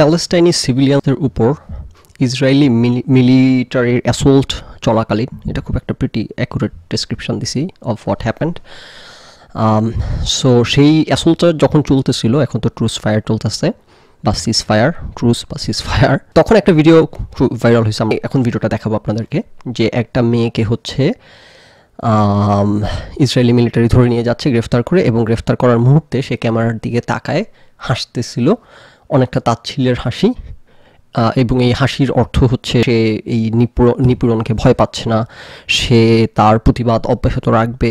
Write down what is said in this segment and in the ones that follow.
প্যালেস্টাইনি সিভিলিয়ানদের উপর ইসরায়েলি মিলিটারির অ্যাসল্ট চলাকালীন এটা খুব একটা প্রিটি অ্যাকুরেট ডিসক্রিপশান দিছি অফ হোয়াট হ্যাপেন্ড সো সেই অ্যাসল্টটা যখন চলতেছিল এখন তো ট্রুস ফায়ার চলতেছে বা সিজ ফায়ার ট্রুস বা সিজ ফায়ার তখন একটা ভিডিও ভাইরাল হয়েছে আমি এখন ভিডিওটা দেখাবো আপনাদেরকে যে একটা মেয়েকে হচ্ছে um, ইসরায়েলি মিলিটারি ধরে নিয়ে যাচ্ছে গ্রেফতার করে এবং গ্রেফতার করার মুহূর্তে সে ক্যামেরার দিকে তাকায় হাসতেছিল অনেকটা তাচ্ছিল্যের হাসি এবং এই হাসির অর্থ হচ্ছে সে এই নিপীড়নকে ভয় পাচ্ছে না সে তার প্রতিবাদ অব্যাহত রাখবে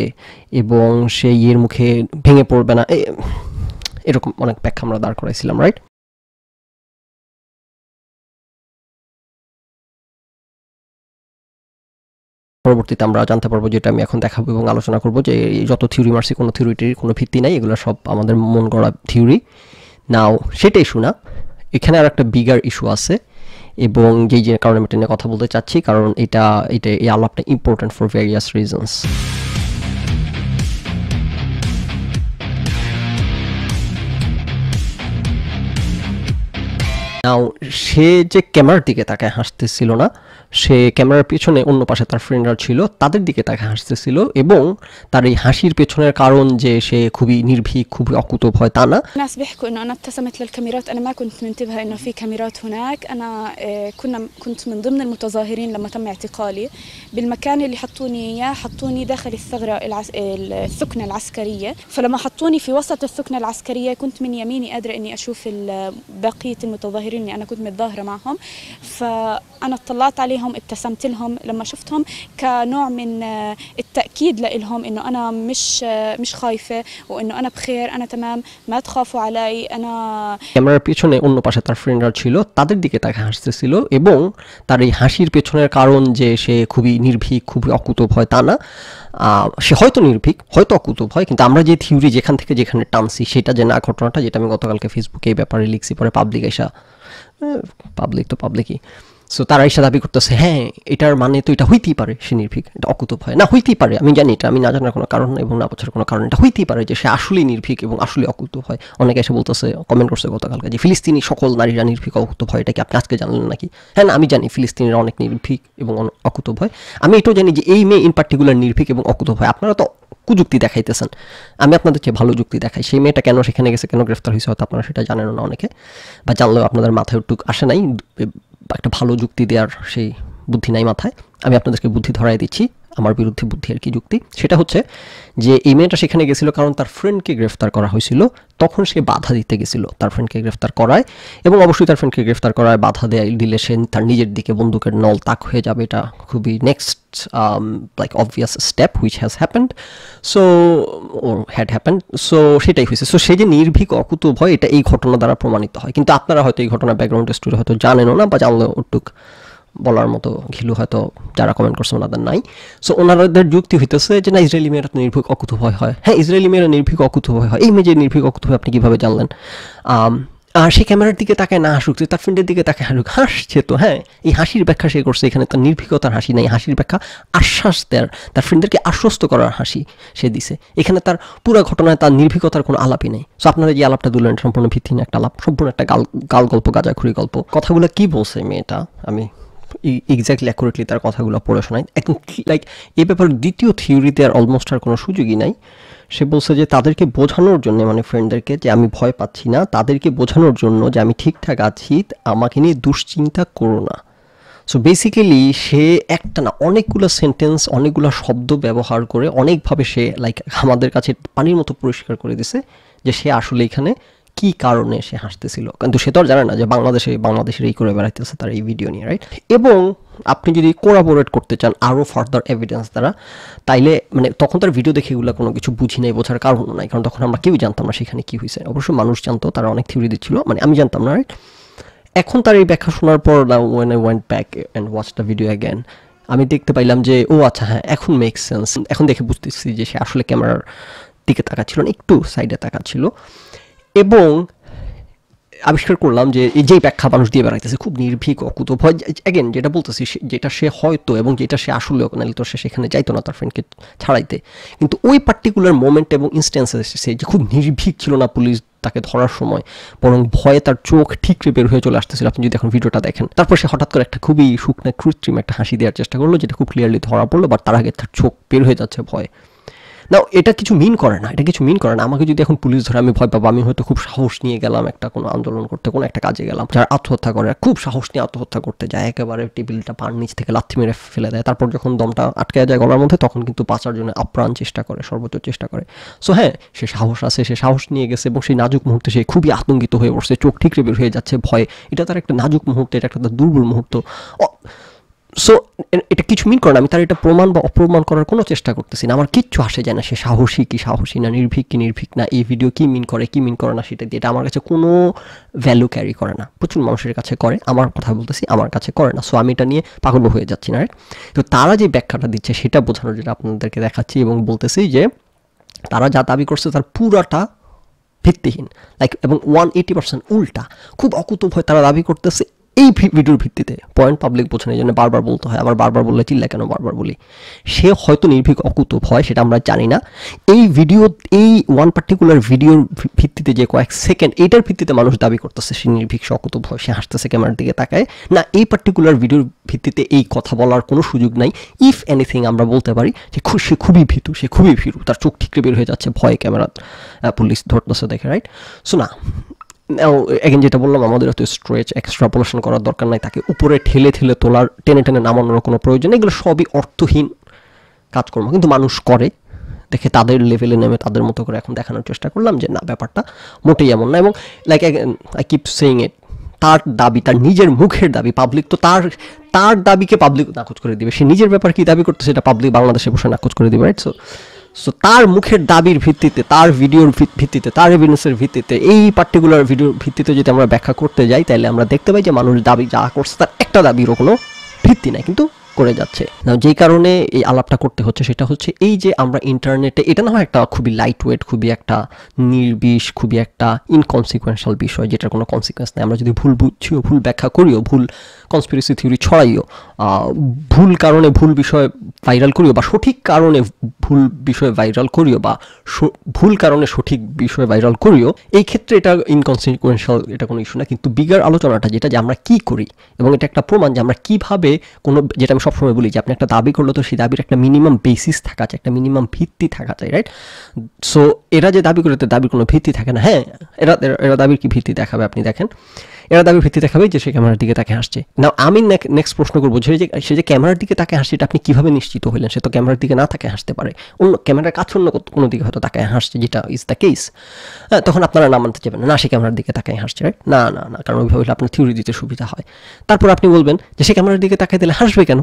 এবং সে ইয়ের মুখে ভেঙে পড়বে না এরকম অনেক ব্যাখ্যা আমরা দাঁড় করাইছিলাম রাইট পরবর্তীতে আমরা জানতে পারবো যেটা আমি এখন দেখাবো এবং আলোচনা করবো যে যত থিওরি মার্সি কোনো থিওরিটির কোনো ভিত্তি নাই এগুলো সব আমাদের মন গড়া থিওরি নাও সেটা ইস্যু না এখানে আর একটা বিগার ইস্যু আছে এবং যেই যে কারণে আমি এটা নিয়ে কথা বলতে চাচ্ছি কারণ এটা এটা এই আলাপটা important for various reasons now say যে ক্যামেরার দিকে তাকায় হাসতেছিল না সে ক্যামেরার পিছনে অন্য পাশে তার ফ্রেন্ডরা ছিল তাদের দিকে তাকায় হাসতেছিল এবং তার এই হাসির পেছনের কারণ যে সে খুবই নির্ভীক খুব অকুত ভয় তা না الناس بيحكوا انه انا ابتسمت للكاميرات انا ما كنت منتبه انه في كاميرات هناك انا آه، كنا كنت من ضمن المتظاهرين لما تم اعتقالي بالمكان اللي حطوني اياه حطوني داخل الثغره العس... الثكنه العسكريه فلما حطوني في وسط الثكنه العسكريه كنت من يميني قادره اني اشوف بقيه المتظاهرين المتظاهرين اني يعني انا كنت متظاهره معهم ف انا اطلعت عليهم ابتسمت لهم لما شفتهم كنوع من التاكيد لهم انه انا مش مش خايفه وانه انا بخير انا تمام ما تخافوا علي انا ক্যামেরার পিছনে অন্য পাশে তার ফ্রেন্ডরা ছিল তাদের দিকে তাকে হাসতেছিল এবং তার এই হাসির পেছনের কারণ যে সে খুবই নির্ভীক খুবই অকুতভ হয় তা না সে হয়তো নির্ভীক হয়তো অকুত হয় কিন্তু আমরা যে থিওরি যেখান থেকে যেখানে টানছি সেটা যে না ঘটনাটা যেটা আমি গতকালকে ফেসবুকে এই ব্যাপারে লিখছি পরে পাবলিক এসা পাবলিক তো পাবলিকই সো তারা এসে দাবি করতেছে হ্যাঁ এটার মানে তো এটা হইতেই পারে সে নির্ভীক এটা অকুত ভয় না হইতেই পারে আমি জানি এটা আমি না জানার কোনো কারণ এবং না বোঝার কোনো কারণ এটা হইতেই পারে যে সে আসলেই নির্ভীক এবং আসলে অকুত হয় অনেকে এসে বলতেছে কমেন্ট করছে গতকালকে যে ফিলিস্তিনি সকল নারীরা নির্ভীক অকুত ভয় এটা কি আপনি আজকে জানলেন নাকি হ্যাঁ না আমি জানি ফিলিস্তিনিরা অনেক নির্ভীক এবং অকুত ভয় আমি এটাও জানি যে এই মেয়ে ইন পার্টিকুলার নির্ভীক এবং অকুত হয় আপনারা তো কুযুক্তি দেখাইতেছেন আমি আপনাদের চেয়ে ভালো যুক্তি দেখাই সেই মেয়েটা কেন সেখানে গেছে কেন গ্রেফতার হয়েছে হয়তো আপনারা সেটা জানেন না অনেকে বা জানলেও আপনাদের মাথায় একটু আসে নাই একটা ভালো যুক্তি দেওয়ার সেই বুদ্ধি নাই মাথায় আমি আপনাদেরকে বুদ্ধি ধরাই দিচ্ছি আমার বিরুদ্ধে বুদ্ধি আর কি যুক্তি সেটা হচ্ছে যে এই মেয়েটা সেখানে গেছিলো কারণ তার ফ্রেন্ডকে গ্রেফতার করা হয়েছিল তখন সে বাধা দিতে গেছিল তার ফ্রেন্ডকে গ্রেফতার করায় এবং অবশ্যই তার ফ্রেন্ডকে গ্রেফতার করায় বাধা দেয় দিলে সে তার নিজের দিকে বন্দুকের নল তাক হয়ে যাবে এটা খুবই next like obvious step which has happened so ও হ্যাড হ্যাপেন্ড সো সেটাই হয়েছে সো সে যে নির্ভীক অকুত ভয় এটা এই ঘটনা দ্বারা প্রমাণিত হয় কিন্তু আপনারা হয়তো এই ঘটনা ব্যাকগ্রাউন্ড স্টোরি হয়তো জানেনও না বা জানলেও ওটুক বলার মতো ঘিলু হয়তো যারা কমেন্ট করছে ওনাদের নাই সো ওনাদের যুক্তি হইতেছে যে না ইসরায়েলি মেয়েরা নির্ভীক অকুত ভয় হয় হ্যাঁ ইসরায়েলি মেয়েরা নির্ভীক অকুত ভয় হয় এই মেয়ে যে নির্ভীক অকুত ভয় আপনি কীভাবে জানলেন আর সে ক্যামেরার দিকে তাকে না হাসুক তার ফ্রেন্ডের দিকে তাকে হাসুক হাসছে তো হ্যাঁ এই হাসির ব্যাখ্যা সে করছে এখানে তার নির্ভীকতার হাসি নাই হাসির ব্যাখ্যা আশ্বাস দেয় তার ফ্রেন্ডদেরকে আশ্বস্ত করার হাসি সে দিছে এখানে তার পুরো ঘটনায় তার নির্ভীকতার কোনো আলাপই নেই সো আপনারা যে আলাপটা দুলেন সম্পূর্ণ ভিত্তিহীন একটা আলাপ সম্পূর্ণ একটা গাল গাল গল্প গাজাখুরি গল্প কথাগুলো কী বলছে মেয়েটা আমি এক্স্যাক্টলি e-, অ্যাকুরেটলি তার কথাগুলো পড়ে শোনায় একদম লাইক এ ব্যাপারে দ্বিতীয় থিওরিতে আর অলমোস্ট আর কোনো সুযোগই নাই সে বলছে যে তাদেরকে বোঝানোর জন্য মানে ফ্রেন্ডদেরকে যে আমি ভয় পাচ্ছি না তাদেরকে বোঝানোর জন্য যে আমি ঠিকঠাক আছি আমাকে নিয়ে দুশ্চিন্তা করো না সো বেসিক্যালি সে একটা না অনেকগুলো সেন্টেন্স অনেকগুলো শব্দ ব্যবহার করে অনেকভাবে সে লাইক আমাদের কাছে পানির মতো পরিষ্কার করে দিছে যে সে আসলে এখানে কি কারণে সে হাসতেছিল কিন্তু সে তো আর জানে না যে বাংলাদেশে বাংলাদেশের এই করে বেড়াইতেছে তার এই ভিডিও নিয়ে রাইট এবং আপনি যদি কোরাবোরেট করতে চান আরও ফার্দার এভিডেন্স দ্বারা তাইলে মানে তখন তার ভিডিও দেখে এগুলো কোনো কিছু বুঝি নাই বোঝার কারণও নাই কারণ তখন আমরা কেউই জানতাম না সেখানে কী হয়েছে অবশ্য মানুষ জানতো তারা অনেক থিওরি দিচ্ছিল মানে আমি জানতাম না রাইট এখন তার এই ব্যাখ্যা শোনার পর না when I went back and watch the video again আমি দেখতে পাইলাম যে ও আচ্ছা হ্যাঁ এখন মেক সেন্স এখন দেখে বুঝতেছি যে সে আসলে ক্যামেরার দিকে তাকাচ্ছিল না একটু সাইডে তাকাচ্ছিল এবং আবিষ্কার করলাম যে এই যেই ব্যাখ্যা মানুষ দিয়ে বেড়াইতেছে খুব নির্ভীক অকুত ভয় অ্যাগেন যেটা বলতেছি যেটা সে হয়তো এবং যেটা সে আসলে নাহলে তো সে সেখানে যাইতো না তার ফ্রেন্ডকে ছাড়াইতে কিন্তু ওই পার্টিকুলার মোমেন্ট এবং ইনস্ট্যান্সে সে যে খুব নির্ভীক ছিল না পুলিশ তাকে ধরার সময় বরং ভয়ে তার চোখ ঠিকরে বের হয়ে চলে আসতেছিল আপনি যদি এখন ভিডিওটা দেখেন তারপর সে হঠাৎ করে একটা খুবই শুকনা কৃত্রিম একটা হাসি দেওয়ার চেষ্টা করলো যেটা খুব ক্লিয়ারলি ধরা পড়লো বা তার আগে তার চোখ বের হয়ে যাচ্ছে ভয় না এটা কিছু মিন করে না এটা কিছু মিন করে না আমাকে যদি এখন পুলিশ ধরে আমি ভয় পাবো আমি হয়তো খুব সাহস নিয়ে গেলাম একটা কোনো আন্দোলন করতে কোনো একটা কাজে গেলাম যারা আত্মহত্যা করে খুব সাহস নিয়ে আত্মহত্যা করতে যায় একেবারে টেবিলটা পার নিচ থেকে লাথি মেরে ফেলে দেয় তারপর যখন দমটা আটকে যায় গলার মধ্যে তখন কিন্তু বাঁচার জন্য আপ্রাণ চেষ্টা করে সর্বোচ্চ চেষ্টা করে সো হ্যাঁ সে সাহস আছে সে সাহস নিয়ে গেছে এবং সেই নাজুক মুহূর্তে সে খুবই আতঙ্কিত হয়ে পড়ছে চোখ ঠিকরে বের হয়ে যাচ্ছে ভয় এটা তার একটা নাজুক মুহূর্ত এটা একটা তার দুর্বল মুহূর্ত সো এটা কিছু মিন করে না আমি তার এটা প্রমাণ বা অপ্রমাণ করার কোনো চেষ্টা করতেছি না আমার কিচ্ছু আসে যায় না সে সাহসী কি সাহসী না নির্ভীক কি নির্ভীক না এই ভিডিও কি মিন করে কি মিন করে না সেটা দিয়ে এটা আমার কাছে কোনো ভ্যালু ক্যারি করে না প্রচুর মানুষের কাছে করে আমার কথা বলতেছি আমার কাছে করে না সো আমি এটা নিয়ে পাগল হয়ে যাচ্ছি না তো তারা যে ব্যাখ্যাটা দিচ্ছে সেটা বোঝানোর জন্য আপনাদেরকে দেখাচ্ছি এবং বলতেছি যে তারা যা দাবি করছে তার পুরাটা ভিত্তিহীন লাইক এবং ওয়ান এইটি পার্সেন্ট উল্টা খুব অকুতভয় তারা দাবি করতেছে এই ভিডিওর ভিত্তিতে পয়েন্ট পাবলিক বোঝানোর জন্য বারবার বলতে হয় আবার বারবার বললে চিল্লা কেন বারবার বলি সে হয়তো নির্ভীক অকুত ভয় সেটা আমরা জানি না এই ভিডিও এই ওয়ান পার্টিকুলার ভিডিওর ভিত্তিতে যে কয়েক সেকেন্ড এটার ভিত্তিতে মানুষ দাবি করতেছে সে নির্ভীক সে অকুত ভয় সে হাসতেছে ক্যামেরার দিকে তাকায় না এই পার্টিকুলার ভিডিওর ভিত্তিতে এই কথা বলার কোনো সুযোগ নাই ইফ এনিথিং আমরা বলতে পারি যে সে খুবই ভীতু সে খুবই ভীরু তার চোখ ঠিকরে বের হয়ে যাচ্ছে ভয় ক্যামেরা পুলিশ ধরতেছে দেখে রাইট সো না এগেন যেটা বললাম আমাদের এত স্ট্রেচ এক্সট্রাপোলেশন করার দরকার নাই তাকে উপরে ঠেলে ঠেলে তোলার টেনে টেনে নামানোর কোনো প্রয়োজন এগুলো সবই অর্থহীন কাজকর্ম কিন্তু মানুষ করে দেখে তাদের লেভেলে নেমে তাদের মতো করে এখন দেখানোর চেষ্টা করলাম যে না ব্যাপারটা মোটেই এমন না এবং like I keep saying it তার দাবি তার নিজের মুখের দাবি পাবলিক তো তার তার দাবিকে পাবলিক নাকচ করে দিবে সে নিজের ব্যাপার কি দাবি করতে সেটা পাবলিক বাংলাদেশে বসে নাকচ করে দিবে রাইট সো সো তার মুখের দাবির ভিত্তিতে তার ভিডিওর ভিত্তিতে তার এভিডেন্সের ভিত্তিতে এই পার্টিকুলার ভিডিওর ভিত্তিতে যদি আমরা ব্যাখ্যা করতে যাই তাহলে আমরা দেখতে পাই যে মানুষ দাবি যা করছে তার একটা দাবিরও কোনো ভিত্তি নাই কিন্তু করে যাচ্ছে না যেই কারণে এই আলাপটা করতে হচ্ছে সেটা হচ্ছে এই যে আমরা ইন্টারনেটে এটা না হয় একটা খুবই লাইট ওয়েট খুবই একটা নির্বিষ খুবই একটা ইনকনসিকুয়েন্সিয়াল বিষয় যেটার কোনো কনসিকুয়েন্স নেই আমরা যদি ভুল বুঝছিও ভুল ব্যাখ্যা করিও ভুল কনস্পিরেসি থিওরি ছড়াইও ভুল কারণে ভুল বিষয় ভাইরাল করিও বা সঠিক কারণে ভুল বিষয় ভাইরাল করিও বা ভুল কারণে সঠিক বিষয় ভাইরাল করিও এই ক্ষেত্রে এটা ইনকনসিকুয়েন্সিয়াল এটা কোনো ইস্যু না কিন্তু বিগার আলোচনাটা যেটা যে আমরা কী করি এবং এটা একটা প্রমাণ যে আমরা কীভাবে কোনো যেটা আমি সবসময় বলি যে আপনি একটা দাবি করলো তো সেই দাবির একটা মিনিমাম বেসিস থাকা চাই একটা মিনিমাম ভিত্তি থাকা চাই রাইট সো এরা যে দাবি করে দাবির কোনো ভিত্তি থাকে না হ্যাঁ এরা এরা দাবির কি ভিত্তি দেখাবে আপনি দেখেন এরা দাবির ভিত্তি দেখাবে যে সে ক্যামেরার দিকে তাকে আসছে না আমি নেক্সট প্রশ্ন করবো যে সে যে ক্যামেরার দিকে তাকে হাসছে এটা আপনি কীভাবে নিশ্চিত হলেন সে তো ক্যামেরার দিকে না তাকে হাসতে পারে অন্য ক্যামেরার কাছে অন্য কোনো দিকে হয়তো তাকে হাসছে যেটা ইজ দ্য কেস তখন আপনারা না মানতে চাইবেন না সে ক্যামেরার দিকে তাকে হাসছে রাইট না না না কারণ ওইভাবে হলে আপনার থিওরি দিতে সুবিধা হয় তারপর আপনি বলবেন যে সে ক্যামেরার দিকে তাকে দিলে হাসবে কেন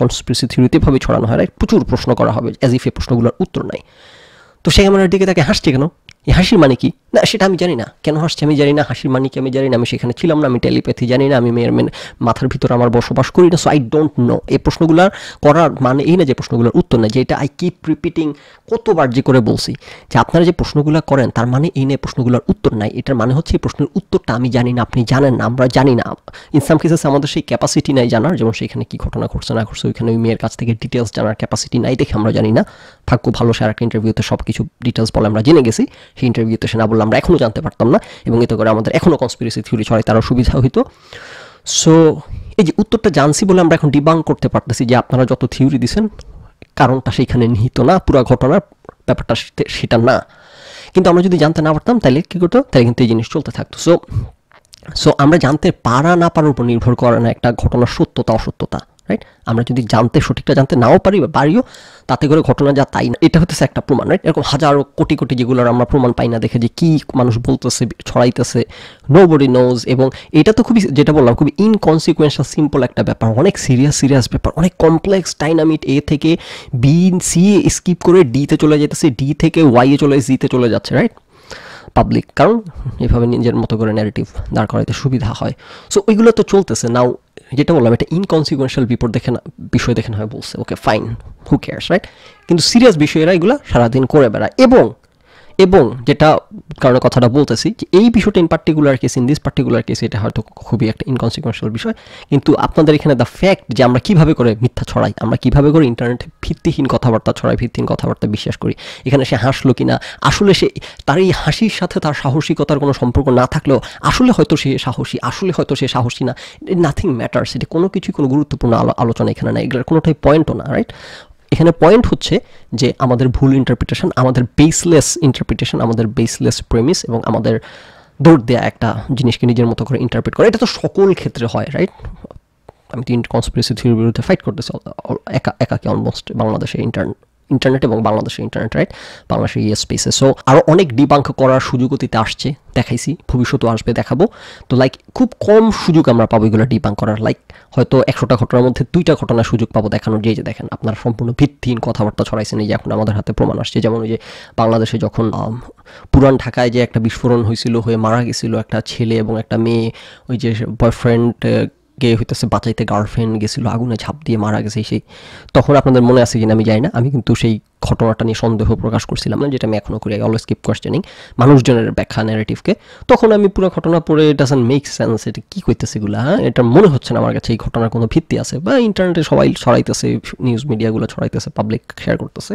কনস্পিরেসি থিওরিতেভাবে ছড়ানো হয় রাইট প্রচুর প্রশ্ন করা হবে অ্যাজ ইফ এ প্রশ্নগুলোর উত্তর নাই তো সে ক্যামেরার দিকে তাকে হাসছে কেন এই হাসির মানে কি না সেটা আমি জানি না কেন হাসছে আমি জানি না হাসির মানে কি আমি জানি না আমি সেখানে ছিলাম না আমি টেলিপ্যাথি জানি না আমি মেয়ের মাথার ভিতর আমার বসবাস করি না সো আই ডোন্ট নো এই প্রশ্নগুলোর করার মানে এই না যে প্রশ্নগুলোর উত্তর না এটা আই কিপ রিপিটিং কতবার যে করে বলছি যে আপনারা যে প্রশ্নগুলো করেন তার মানে এই নেই প্রশ্নগুলোর উত্তর নাই এটার মানে হচ্ছে এই প্রশ্নের উত্তরটা আমি জানি না আপনি জানেন না আমরা জানি না ইন সাম কেসেস আমাদের সেই ক্যাপাসিটি নাই জানার যেমন সেখানে কি ঘটনা ঘটছে না ঘটছে ওইখানে ওই মেয়ের কাছ থেকে ডিটেলস জানার ক্যাপাসিটি নাই দেখে আমরা জানি না থাকবো ভালো সারা একটা ইন্টারভিউতে সব কিছু ডিটেলস বলে আমরা জেনে গেছি সেই ইন্টারভিউতে সে না বললে আমরা এখনও জানতে পারতাম না এবং এতে করে আমাদের এখনও কনস্পিরেসি থিওরি ছড়ায় তারও সুবিধা হইতো সো এই যে উত্তরটা জানছি বলে আমরা এখন ডিবাং করতে পারতেছি যে আপনারা যত থিওরি দিছেন কারণটা সেইখানে নিহিত না পুরো ঘটনার ব্যাপারটা সেটা না কিন্তু আমরা যদি জানতে না পারতাম তাহলে কী করতো তাহলে কিন্তু এই জিনিস চলতে থাকতো সো সো আমরা জানতে পারা না পারার উপর নির্ভর করে না একটা ঘটনার সত্যতা অসত্যতা রাইট আমরা যদি জানতে সঠিকটা জানতে নাও পারি বা পারিও তাতে করে ঘটনা যা তাই না এটা হতেছে একটা প্রমাণ রাইট এরকম হাজারো কোটি কোটি যেগুলোর আমরা প্রমাণ পাই না দেখে যে কী মানুষ বলতেছে ছড়াইতেছে নো বডি নোজ এবং এটা তো খুবই যেটা বললাম খুবই ইনকনসিকুয়েন্সিয়াল সিম্পল একটা ব্যাপার অনেক সিরিয়াস সিরিয়াস ব্যাপার অনেক কমপ্লেক্স ডাইনামিট এ থেকে বি সি স্কিপ করে ডিতে চলে যেতেছে ডি থেকে ওয়াইয়ে চলে জিতে চলে যাচ্ছে রাইট পাবলিক কারণ এভাবে নিজের মতো করে ন্যারেটিভ দাঁড় করাইতে সুবিধা হয় সো ওইগুলো তো চলতেছে নাও যেটা বললাম এটা ইনকনসিকুয়েন্সিয়াল বিপদ দেখে না বিষয় দেখে না হয় বলছে okay fine who cares right কিন্তু সিরিয়াস বিষয়েরা এগুলো সারাদিন করে বেড়ায় এবং এবং যেটা কারণে কথাটা বলতেছি যে এই বিষয়টা in particular case in this particular case এটা হয়তো খুবই একটা ইনকনসিকুয়েন্সিয়াল বিষয় কিন্তু আপনাদের এখানে দ্য ফ্যাক্ট যে আমরা কীভাবে করে মিথ্যা ছড়াই আমরা কীভাবে করে ইন্টারনেটে ভিত্তিহীন কথাবার্তা ছড়াই ভিত্তিহীন কথাবার্তা বিশ্বাস করি এখানে সে হাসলো কি না আসলে সে তার এই হাসির সাথে তার সাহসিকতার কোনো সম্পর্ক না থাকলেও আসলে হয়তো সে সাহসী আসলে হয়তো সে সাহসী না নাথিং ম্যাটার্স এটা কোনো কিছুই কোনো গুরুত্বপূর্ণ আলোচনা এখানে না এগুলোর কোনোটাই পয়েন্টও না রাইট এখানে পয়েন্ট হচ্ছে যে আমাদের ভুল ইন্টারপ্রিটেশন আমাদের বেসলেস ইন্টারপ্রিটেশন আমাদের বেসলেস প্রেমিস এবং আমাদের দৌড় দেওয়া একটা জিনিসকে নিজের মতো করে ইন্টারপ্রিট করা এটা তো সকল ক্ষেত্রে হয় রাইট আমি তিন কনসপিরেসি থিওরির বিরুদ্ধে ফাইট করতেছি একা একাকে অলমোস্ট বাংলাদেশে ইন্টার ইন্টারনেট এবং বাংলাদেশের ইন্টারনেট রাইট বাংলাদেশের ইয়ে স্পেসে সো আরও অনেক ডিবাঙ্ক করার সুযোগও অতীতে আসছে দেখাইছি ভবিষ্যতেও আসবে দেখাবো তো লাইক খুব কম সুযোগ আমরা পাবো এগুলো ডিবাঙ্ক করার লাইক হয়তো একশোটা ঘটনার মধ্যে দুইটা ঘটনার সুযোগ পাবো দেখানোর যে যে দেখেন আপনারা সম্পূর্ণ ভিত্তিহীন কথাবার্তা ছড়াইছেন এই যে এখন আমাদের হাতে প্রমাণ আসছে যেমন ওই যে বাংলাদেশে যখন পুরান ঢাকায় যে একটা বিস্ফোরণ হয়েছিল হয়ে মারা গেছিল একটা ছেলে এবং একটা মেয়ে ওই যে বয়ফ্রেন্ড গিয়ে হইতেছে বাঁচাইতে গার্লফ্রেন্ড গেছিলো আগুনে ঝাঁপ দিয়ে মারা গেছে সেই তখন আপনাদের মনে আছে কিনা আমি যাই না আমি কিন্তু সেই ঘটনাটা নিয়ে সন্দেহ প্রকাশ করছিলাম না যেটা আমি এখনও করি অলওয়েজ কিপ কোয়েশ্চেনিং মানুষজনের ব্যাখ্যা ন্যারেটিভকে তখন আমি পুরো ঘটনা পড়ে ইট ডাজেন্ট মেক সেন্স এটা কী করতেছে এগুলো হ্যাঁ এটা মনে হচ্ছে না আমার কাছে এই ঘটনার কোনো ভিত্তি আছে বা ইন্টারনেটে সবাই ছড়াইতেছে নিউজ মিডিয়াগুলো ছড়াইতেছে পাবলিক শেয়ার করতেছে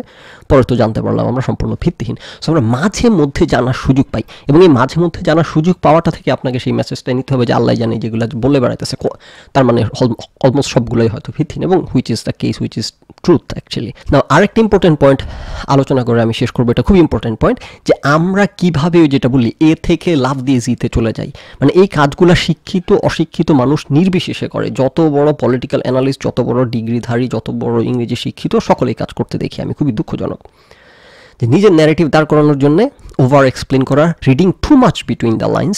পরে তো জানতে পারলাম আমরা সম্পূর্ণ ভিত্তিহীন সো আমরা মাঝে মধ্যে জানার সুযোগ পাই এবং এই মাঝে মধ্যে জানার সুযোগ পাওয়াটা থেকে আপনাকে সেই মেসেজটা নিতে হবে যে আল্লাহ জানে যেগুলো বলে বেড়াইতেছে তার মানে অলমোস্ট সবগুলোই হয়তো ভিত্তিহীন এবং which is the case which is truth actually না আরেকটি ইম্পর্টেন্ট পয়েন্ট পয়েন্ট আলোচনা করে আমি শেষ করবো এটা খুব ইম্পর্টেন্ট পয়েন্ট যে আমরা কীভাবে যেটা বলি এ থেকে লাভ দিয়ে জিতে চলে যাই মানে এই কাজগুলো শিক্ষিত অশিক্ষিত মানুষ নির্বিশেষে করে যত বড় পলিটিক্যাল অ্যানালিস্ট যত বড় ডিগ্রিধারী যত বড় ইংরেজি শিক্ষিত সকলেই কাজ করতে দেখি আমি খুবই দুঃখজনক যে নিজের ন্যারেটিভ দাঁড় করানোর জন্য ওভার এক্সপ্লেন করা reading too much between the lines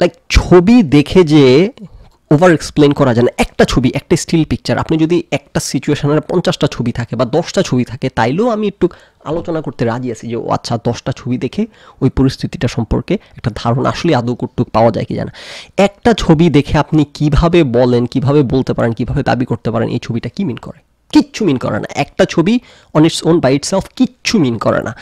like ছবি দেখে যে ওভার এক্সপ্লেন করা যায় না একটা ছবি একটা স্টিল পিকচার আপনি যদি একটা সিচুয়েশনের পঞ্চাশটা ছবি থাকে বা দশটা ছবি থাকে তাইলেও আমি একটু আলোচনা করতে রাজি আছি যে ও আচ্ছা দশটা ছবি দেখে ওই পরিস্থিতিটা সম্পর্কে একটা ধারণা আসলে আদৌ কর্তুক পাওয়া যায় কি জানা একটা ছবি দেখে আপনি কিভাবে বলেন কিভাবে বলতে পারেন কিভাবে দাবি করতে পারেন এই ছবিটা কি মিন করে কিচ্ছু মিন করে না একটা ছবি on its own by its of কিচ্ছু মিন করে না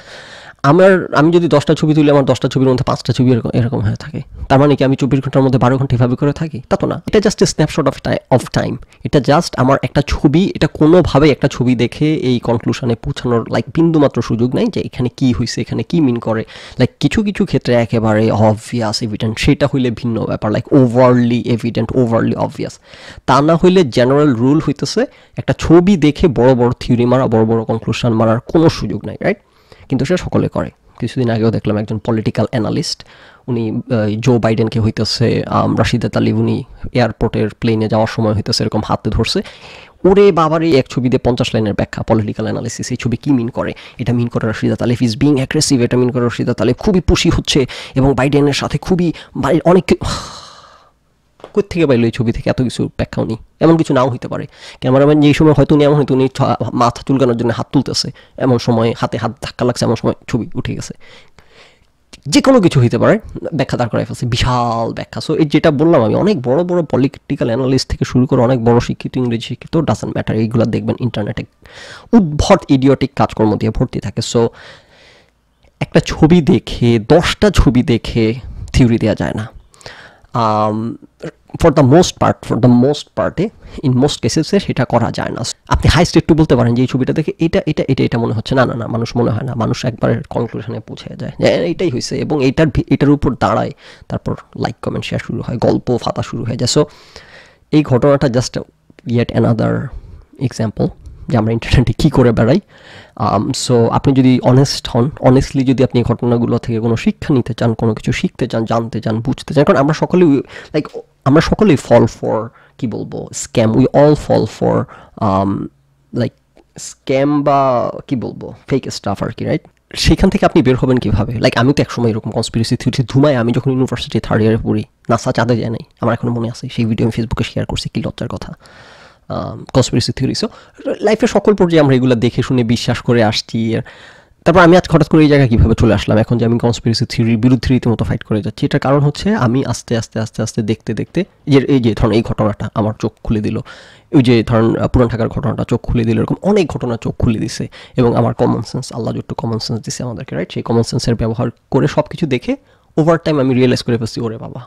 আমার আমি যদি দশটা ছবি তুলি আমার দশটা ছবির মধ্যে পাঁচটা ছবি এরকম এরকম হয়ে থাকে তার মানে কি আমি চব্বিশ ঘন্টার মধ্যে বারো ঘন্টা এভাবে করে থাকি তা তো না এটা just snapshot of tie of time এটা জাস্ট আমার একটা ছবি এটা কোনোভাবে একটা ছবি দেখে এই কনক্লুশনে পৌঁছানোর লাইক বিন্দুমাত্র সুযোগ নাই যে এখানে কি হয়েছে এখানে কি মিন করে লাইক কিছু কিছু ক্ষেত্রে একেবারে অবভিয়াস এভিডেন্ট সেটা হইলে ভিন্ন ব্যাপার like overly evident overly obvious তা না হইলে জেনারেল রুল হইতেছে একটা ছবি দেখে বড় বড় থিওরি মারা বড় বড় কনক্লুশন মারার কোনো সুযোগ নাই রাইট কিন্তু সে সকলে করে কিছুদিন আগেও দেখলাম একজন পলিটিক্যাল অ্যানালিস্ট উনি জো বাইডেনকে হইতেছে রাশিদা তালিব উনি এয়ারপোর্টের প্লেনে যাওয়ার সময় হইতেছে এরকম হাতে ধরছে ওরে বাবারই এক ছবিতে পঞ্চাশ লাইনের ব্যাখ্যা পলিটিক্যাল অ্যানালিসিস এই ছবি কী মিন করে এটা মিন করে Rashida Tlaib is being aggressive এটা মিন করে রশিদা তালিফ খুবই পুষি হচ্ছে এবং বাইডেনের সাথে খুবই মানে অনেক কোথ থেকে পাইলো এই ছবি থেকে এত কিছু ব্যাখ্যাও নেই এমন কিছু নাও হইতে পারে ক্যামেরাম্যান যেই সময় হয়তো উনি এমন হয়তো উনি মাথা চুলকানোর জন্য হাত তুলতেছে এমন সময় হাতে হাত ধাক্কা লাগছে এমন সময় ছবি উঠে গেছে যে কোনো কিছু হইতে পারে ব্যাখ্যা দাঁড় করাই ফেলছে বিশাল ব্যাখ্যা সো এই যেটা বললাম আমি অনেক বড় বড় পলিটিক্যাল অ্যানালিস্ট থেকে শুরু করে অনেক বড় শিক্ষিত ইংরেজি শিক্ষিত ডাজেন্ট ম্যাটার এইগুলো দেখবেন ইন্টারনেটে উদ্ভট ইডিওটিক কাজকর্ম দিয়ে ভর্তি থাকে সো একটা ছবি দেখে দশটা ছবি দেখে থিওরি দেওয়া যায় না for the most part for the most পার্টে ইন মোস্ট কেসেসে সেটা করা যায় না আপনি হাই স্টেট একটু বলতে পারেন যে এই ছবিটা দেখে এটা এটা এটা এটা মনে হচ্ছে না না না মানুষ মনে হয় না মানুষ একবার কনক্লুশনে পৌঁছে যায় হ্যাঁ এটাই হয়েছে এবং এটার এটার উপর দাঁড়ায় তারপর লাইক কমেন্ট শেয়ার শুরু হয় গল্প ফাতা শুরু হয়ে যায় সো এই ঘটনাটা জাস্ট ইয়েট অ্যানাদার এক্সাম্পল যে আমরা ইন্টারনেটে কী করে বেড়াই সো um, আপনি যদি অনেস্ট হন অনেস্টলি যদি আপনি এই ঘটনাগুলো থেকে কোনো শিক্ষা নিতে চান কোনো কিছু শিখতে চান জানতে চান বুঝতে চান কারণ আমরা সকলেই লাইক আমরা সকলেই ফল ফর কি বলবো scam we all fall for like scam বা কি বলবো ফেক স্টাফ আর কি রাইট সেখান থেকে আপনি বের হবেন কীভাবে লাইক আমি তো একসময় এরকম কনস্পিরেসি থিওরিতে ধুমায় আমি যখন ইউনিভার্সিটি থার্ড ইয়ারে পড়ি নাসা চাঁদে যায় নাই আমার এখনও মনে আছে সেই ভিডিও আমি ফেসবুকে শেয়ার করছি কি লজ্জার কথা কনস্পিরেসি থিওরি সো লাইফের সকল পর্যায়ে আমরা এগুলো দেখে শুনে বিশ্বাস করে আসছি তারপর আমি আজ হঠাৎ করে এই জায়গায় কীভাবে চলে আসলাম এখন যে আমি কনস্পিরেসি থিওরির বিরুদ্ধে রীতিমতো ফাইট করে যাচ্ছি এটার কারণ হচ্ছে আমি আস্তে আস্তে আস্তে আস্তে দেখতে দেখতে যে এই যে ধরুন এই ঘটনাটা আমার চোখ খুলে দিল ওই যে ধরুন পুরান ঢাকার ঘটনাটা চোখ খুলে দিল এরকম অনেক ঘটনা চোখ খুলে দিছে এবং আমার কমন সেন্স আল্লাহ জুট্টু কমন সেন্স দিছে আমাদেরকে রাইট সেই কমন সেন্সের ব্যবহার করে সব কিছু দেখে ওভার টাইম আমি রিয়েলাইজ করে ফেলছি ওরে বাবা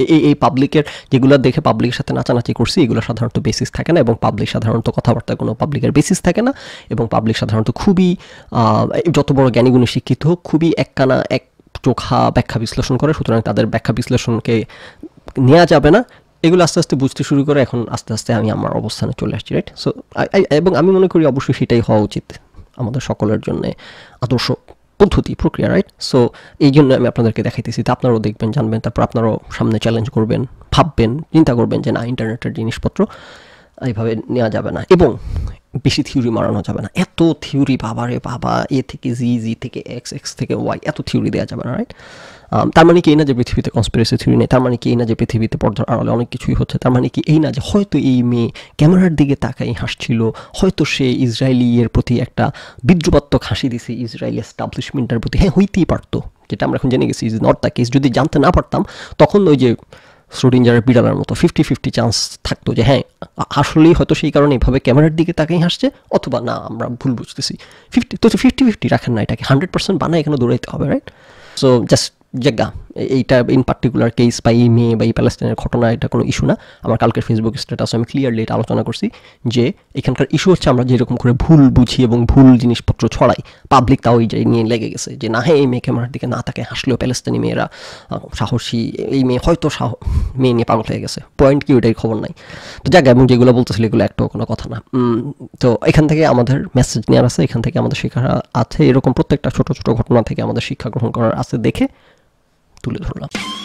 এই এই পাবলিকের যেগুলো দেখে পাবলিকের সাথে নাচানাচি করছি এগুলো সাধারণত বেসিস থাকে না এবং পাবলিক সাধারণত কথাবার্তা কোনো পাবলিকের বেসিস থাকে না এবং পাবলিক সাধারণত খুবই যত বড় জ্ঞানীগুণী শিক্ষিত হোক খুবই একখানা এক চোখা ব্যাখ্যা বিশ্লেষণ করে সুতরাং তাদের ব্যাখ্যা বিশ্লেষণকে নেওয়া যাবে না এগুলো আস্তে আস্তে বুঝতে শুরু করে এখন আস্তে আস্তে আমি আমার অবস্থানে চলে আসছি রাইট সো এবং আমি মনে করি অবশ্যই সেটাই হওয়া উচিত আমাদের সকলের জন্যে আদর্শ পদ্ধতি প্রক্রিয়া রাইট সো এই জন্য আমি আপনাদেরকে দেখাইতেছি তো আপনারাও দেখবেন জানবেন তারপর আপনারাও সামনে চ্যালেঞ্জ করবেন ভাববেন চিন্তা করবেন যে না ইন্টারনেটের জিনিসপত্র এইভাবে নেওয়া যাবে না এবং বেশি থিওরি মারানো যাবে না এত থিওরি বাবা রে বাবা এ থেকে জি জি থেকে এক্স এক্স থেকে ওয়াই এত থিওরি দেওয়া যাবে না রাইট তার মানে কি এই না যে পৃথিবীতে কনস্পিরেসি থিওরি নেই তার মানে কি এই না যে পৃথিবীতে পর্দার আড়ালে অনেক কিছুই হচ্ছে তার মানে কি এই না যে হয়তো এই মেয়ে ক্যামেরার দিকে তাকাই হাসছিল হয়তো সে ইসরায়েলিয়ের প্রতি একটা বিদ্রুপাত্মক হাসি দিছে ইসরায়েলি এস্টাবলিশমেন্টের প্রতি হ্যাঁ হইতেই পারতো যেটা আমরা এখন জেনে গেছি ইজ নট দ্য কেস যদি জানতে না পারতাম তখন ওই যে শ্রোডিঞ্জারের বিড়ালার মতো ফিফটি ফিফটি চান্স থাকতো যে হ্যাঁ আসলেই হয়তো সেই কারণে এভাবে ক্যামেরার দিকে তাকেই হাসছে অথবা না আমরা ভুল বুঝতেছি ফিফটি তো ফিফটি ফিফটি রাখেন না এটাকে হান্ড্রেড পার্সেন্ট বানায় এখানে দৌড়াইতে হবে রাইট সো জাস্ট জ্যাগা এইটা ইন পার্টিকুলার কেস বা এই মেয়ে বা এই প্যালেস্টাইনের ঘটনা এটা কোনো ইস্যু না আমার কালকের ফেসবুক স্ট্যাটাস আমি ক্লিয়ারলি এটা আলোচনা করছি যে এখানকার ইস্যু হচ্ছে আমরা যেরকম করে ভুল বুঝি এবং ভুল জিনিসপত্র ছড়াই পাবলিক তাও এই যাই নিয়ে লেগে গেছে যে না হ্যাঁ এই মেয়েকে মারার দিকে না তাকে হাসলেও প্যালেস্তানি মেয়েরা সাহসী এই মেয়ে হয়তো সাহ মেয়ে নিয়ে পাগল হয়ে গেছে পয়েন্ট কি ওইটাই খবর নাই তো যাক এবং যেগুলো বলতেছিল এগুলো একটাও কোনো কথা না তো এখান থেকে আমাদের মেসেজ নেওয়ার আছে এখান থেকে আমাদের শেখার আছে এরকম প্রত্যেকটা ছোটো ছোটো ঘটনা থেকে আমাদের শিক্ষা গ্রহণ করার আছে দেখে তুলে ধরলাম